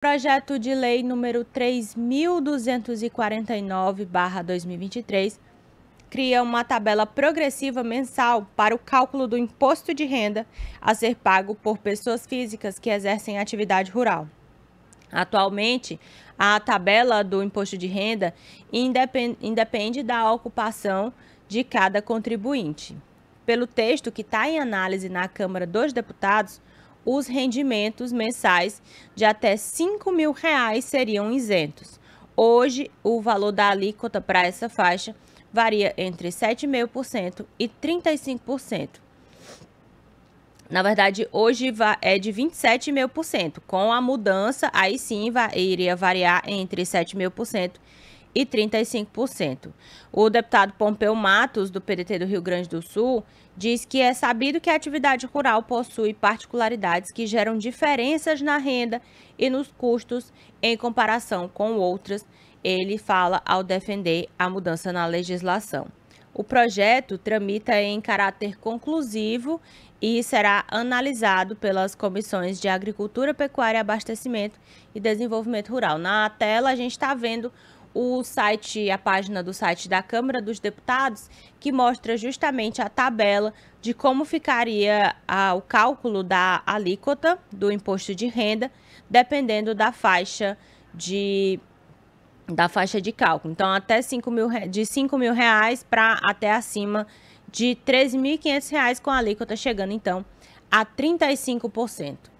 Projeto de Lei número 3249/2023 cria uma tabela progressiva mensal para o cálculo do imposto de renda a ser pago por pessoas físicas que exercem atividade rural. Atualmente, a tabela do imposto de renda independe, independe da ocupação de cada contribuinte. Pelo texto que está em análise na Câmara dos Deputados, os rendimentos mensais de até R$ mil reais seriam isentos. Hoje, o valor da alíquota para essa faixa varia entre 7,5% e 35%. Na verdade, hoje é de 27,5%. Com a mudança, aí sim iria variar entre 7,5% e 35%. O deputado Pompeu Matos, do PDT do Rio Grande do Sul, diz que é sabido que a atividade rural possui particularidades que geram diferenças na renda e nos custos em comparação com outras. Ele fala ao defender a mudança na legislação. O projeto tramita em caráter conclusivo e será analisado pelas comissões de Agricultura, Pecuária, Abastecimento e Desenvolvimento Rural. Na tela, a gente está vendo o site, a página do site da Câmara dos Deputados, que mostra justamente a tabela de como ficaria a, o cálculo da alíquota do imposto de renda, dependendo da faixa de da faixa de cálculo. Então, até 5 mil, de 5 mil reais para até acima de 13.500 reais, com a alíquota chegando, então, a 35%.